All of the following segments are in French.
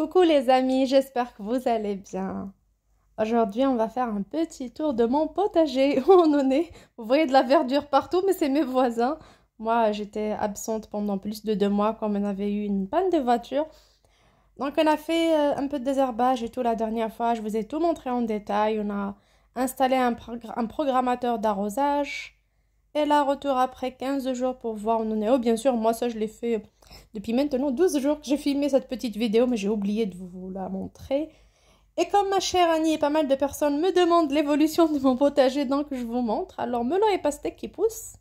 Coucou les amis, j'espère que vous allez bien. Aujourd'hui, on va faire un petit tour de mon potager où on en est. Vous voyez de la verdure partout, mais c'est mes voisins. Moi, j'étais absente pendant plus de deux mois quand on avait eu une panne de voiture. Donc, on a fait euh, un peu de désherbage et tout la dernière fois. Je vous ai tout montré en détail. On a installé un, un programmateur d'arrosage. Elle là, retour après 15 jours pour voir où on oh, bien sûr, moi, ça, je l'ai fait euh, depuis maintenant 12 jours j'ai filmé cette petite vidéo, mais j'ai oublié de vous la montrer. Et comme ma chère Annie et pas mal de personnes me demandent l'évolution de mon potager, donc je vous montre. Alors, melon et pastèque qui poussent.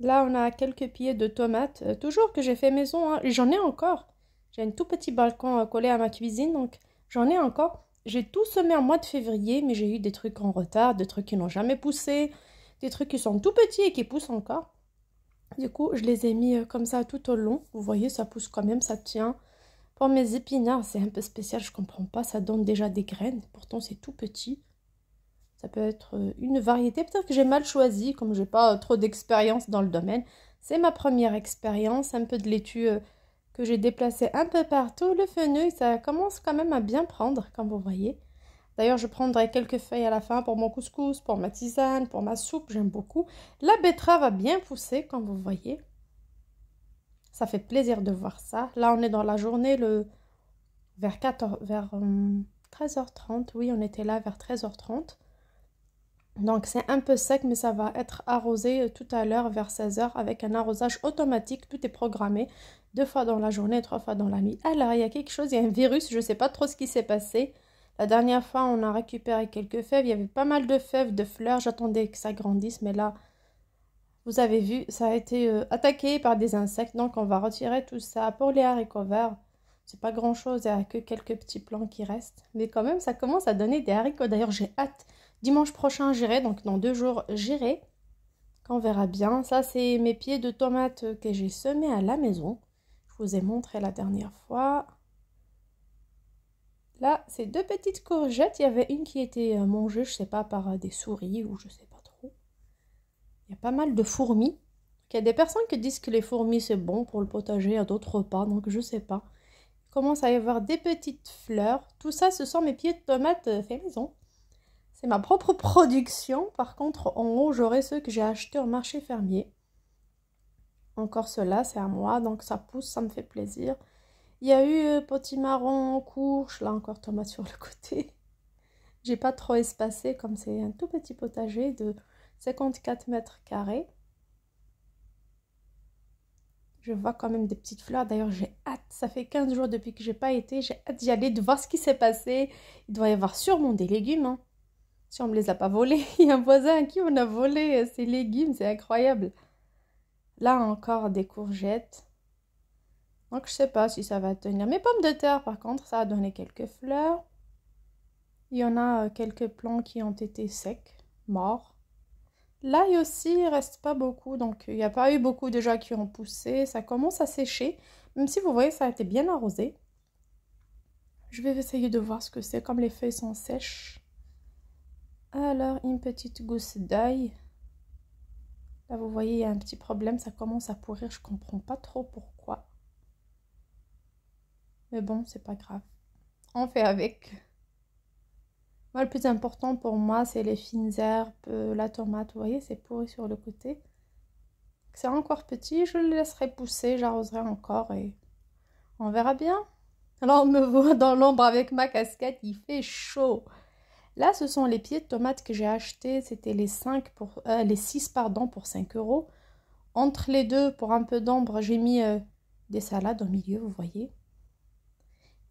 Là, on a quelques pieds de tomates, euh, toujours que j'ai fait maison. Hein. J'en ai encore. J'ai un tout petit balcon euh, collé à ma cuisine, donc j'en ai encore. J'ai tout semé en mois de février, mais j'ai eu des trucs en retard, des trucs qui n'ont jamais poussé des trucs qui sont tout petits et qui poussent encore. Du coup, je les ai mis euh, comme ça tout au long. Vous voyez, ça pousse quand même, ça tient. Pour mes épinards, c'est un peu spécial, je comprends pas. Ça donne déjà des graines, pourtant c'est tout petit. Ça peut être euh, une variété. Peut-être que j'ai mal choisi, comme j'ai pas euh, trop d'expérience dans le domaine. C'est ma première expérience, un peu de laitue que j'ai déplacée un peu partout. Le fenouil, ça commence quand même à bien prendre, comme vous voyez. D'ailleurs, je prendrai quelques feuilles à la fin pour mon couscous, pour ma tisane, pour ma soupe, j'aime beaucoup. La betterave a bien poussé, comme vous voyez. Ça fait plaisir de voir ça. Là, on est dans la journée, le vers, vers 13h30. Euh, oui, on était là vers 13h30. Donc c'est un peu sec, mais ça va être arrosé euh, tout à l'heure vers 16h avec un arrosage automatique. Tout est programmé deux fois dans la journée, trois fois dans la nuit. Alors ah, il y a quelque chose, il y a un virus, je ne sais pas trop ce qui s'est passé. La dernière fois, on a récupéré quelques fèves. Il y avait pas mal de fèves, de fleurs. J'attendais que ça grandisse, mais là, vous avez vu, ça a été euh, attaqué par des insectes. Donc, on va retirer tout ça. Pour les haricots verts, c'est pas grand-chose. Il n'y a que quelques petits plants qui restent. Mais quand même, ça commence à donner des haricots. D'ailleurs, j'ai hâte. Dimanche prochain, j'irai. Donc, dans deux jours, j'irai. On verra bien. Ça, c'est mes pieds de tomates que j'ai semés à la maison. Je vous ai montré la dernière fois. Là, c'est deux petites courgettes. Il y avait une qui était euh, mangée, je sais pas, par euh, des souris ou je sais pas trop. Il y a pas mal de fourmis. Il y a des personnes qui disent que les fourmis c'est bon pour le potager, à d'autres pas, donc je sais pas. Il commence à y avoir des petites fleurs. Tout ça, ce sont mes pieds de tomates euh, fait maison. C'est ma propre production. Par contre, en haut, j'aurai ceux que j'ai achetés au marché fermier. Encore cela, c'est à moi, donc ça pousse, ça me fait plaisir. Il y a eu euh, Potimarron, Courge, là encore Thomas sur le côté. J'ai pas trop espacé, comme c'est un tout petit potager de 54 mètres carrés. Je vois quand même des petites fleurs. D'ailleurs, j'ai hâte. Ça fait 15 jours depuis que j'ai pas été. J'ai hâte d'y aller, de voir ce qui s'est passé. Il doit y avoir sûrement des légumes. Hein. Si on me les a pas volés, il y a un voisin à qui on a volé euh, ces légumes. C'est incroyable. Là encore, des courgettes donc, je ne sais pas si ça va tenir. Mes pommes de terre, par contre, ça a donné quelques fleurs. Il y en a euh, quelques plants qui ont été secs, morts. L'ail aussi, il reste pas beaucoup, donc il n'y a pas eu beaucoup déjà qui ont poussé. Ça commence à sécher, même si vous voyez, ça a été bien arrosé. Je vais essayer de voir ce que c'est, comme les feuilles sont sèches. Alors, une petite gousse d'ail. Là, vous voyez, il y a un petit problème, ça commence à pourrir, je comprends pas trop pourquoi. Mais bon, c'est pas grave. On fait avec. Moi, le plus important pour moi, c'est les fines herbes, euh, la tomate. Vous voyez, c'est pourri sur le côté. C'est encore petit, je le laisserai pousser, j'arroserai encore et on verra bien. Alors, on me voit dans l'ombre avec ma casquette, il fait chaud. Là, ce sont les pieds de tomates que j'ai achetés. C'était les, 5 pour, euh, les 6 pardon, pour 5 euros. Entre les deux, pour un peu d'ombre, j'ai mis euh, des salades au milieu, vous voyez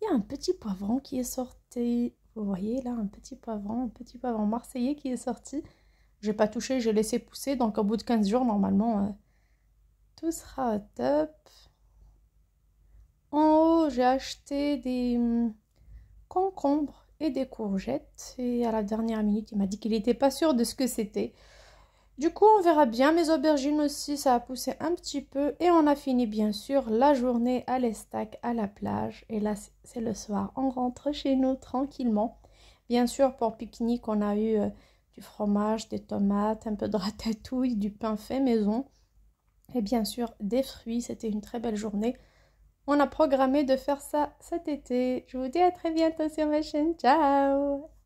il y a un petit poivron qui est sorti. Vous voyez là, un petit poivron, un petit poivron marseillais qui est sorti. J'ai pas touché, j'ai laissé pousser. Donc au bout de 15 jours, normalement, euh, tout sera top. En haut, j'ai acheté des hum, concombres et des courgettes. Et à la dernière minute, il m'a dit qu'il n'était pas sûr de ce que c'était. Du coup, on verra bien. Mes aubergines aussi, ça a poussé un petit peu. Et on a fini, bien sûr, la journée à l'estac, à la plage. Et là, c'est le soir. On rentre chez nous tranquillement. Bien sûr, pour pique-nique, on a eu euh, du fromage, des tomates, un peu de ratatouille, du pain fait maison. Et bien sûr, des fruits. C'était une très belle journée. On a programmé de faire ça cet été. Je vous dis à très bientôt sur ma chaîne. Ciao